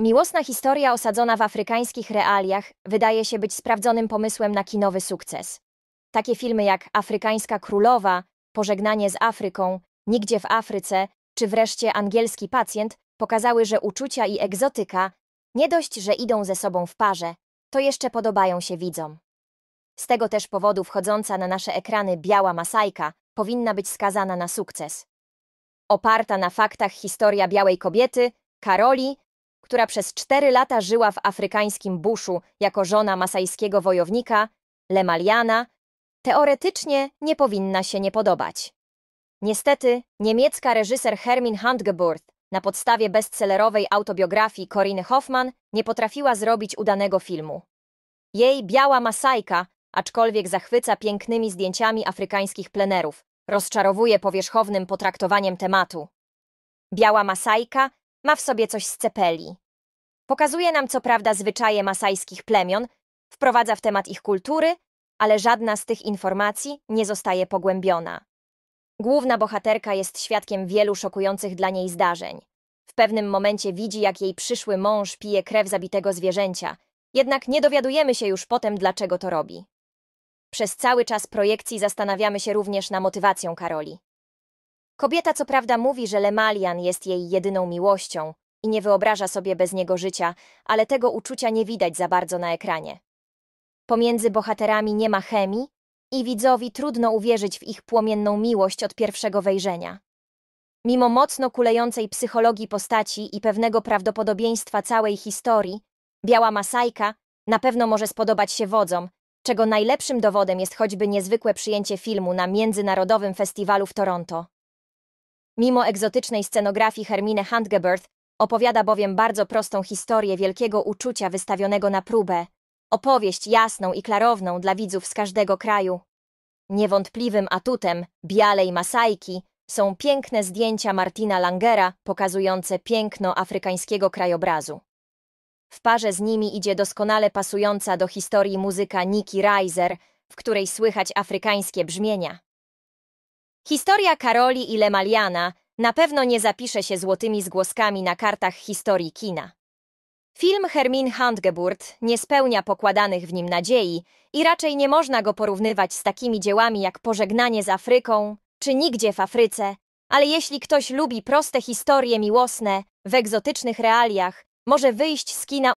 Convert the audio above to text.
Miłosna historia osadzona w afrykańskich realiach wydaje się być sprawdzonym pomysłem na kinowy sukces. Takie filmy jak Afrykańska Królowa, Pożegnanie z Afryką, Nigdzie w Afryce czy wreszcie Angielski Pacjent pokazały, że uczucia i egzotyka nie dość, że idą ze sobą w parze, to jeszcze podobają się widzom. Z tego też powodu wchodząca na nasze ekrany biała masajka powinna być skazana na sukces. Oparta na faktach historia białej kobiety, Karoli, która przez cztery lata żyła w afrykańskim buszu jako żona masajskiego wojownika, Lemaliana, teoretycznie nie powinna się nie podobać. Niestety, niemiecka reżyser Hermin Handgeburth na podstawie bestsellerowej autobiografii Corinne Hoffman nie potrafiła zrobić udanego filmu. Jej biała masajka, aczkolwiek zachwyca pięknymi zdjęciami afrykańskich plenerów, rozczarowuje powierzchownym potraktowaniem tematu. Biała masajka ma w sobie coś z cepeli, Pokazuje nam co prawda zwyczaje masajskich plemion, wprowadza w temat ich kultury, ale żadna z tych informacji nie zostaje pogłębiona. Główna bohaterka jest świadkiem wielu szokujących dla niej zdarzeń. W pewnym momencie widzi, jak jej przyszły mąż pije krew zabitego zwierzęcia, jednak nie dowiadujemy się już potem, dlaczego to robi. Przez cały czas projekcji zastanawiamy się również na motywacją Karoli. Kobieta co prawda mówi, że Lemalian jest jej jedyną miłością, i nie wyobraża sobie bez niego życia, ale tego uczucia nie widać za bardzo na ekranie. Pomiędzy bohaterami nie ma chemii i widzowi trudno uwierzyć w ich płomienną miłość od pierwszego wejrzenia. Mimo mocno kulejącej psychologii postaci i pewnego prawdopodobieństwa całej historii, Biała Masajka na pewno może spodobać się wodzom, czego najlepszym dowodem jest choćby niezwykłe przyjęcie filmu na Międzynarodowym Festiwalu w Toronto. Mimo egzotycznej scenografii Hermine Handgebirth Opowiada bowiem bardzo prostą historię wielkiego uczucia wystawionego na próbę. Opowieść jasną i klarowną dla widzów z każdego kraju. Niewątpliwym atutem białej Masajki są piękne zdjęcia Martina Langera pokazujące piękno afrykańskiego krajobrazu. W parze z nimi idzie doskonale pasująca do historii muzyka Nikki Reiser, w której słychać afrykańskie brzmienia. Historia Karoli i Lemaliana na pewno nie zapisze się złotymi zgłoskami na kartach historii kina. Film Hermin Handgeburt nie spełnia pokładanych w nim nadziei i raczej nie można go porównywać z takimi dziełami jak Pożegnanie z Afryką czy Nigdzie w Afryce, ale jeśli ktoś lubi proste historie miłosne w egzotycznych realiach, może wyjść z kina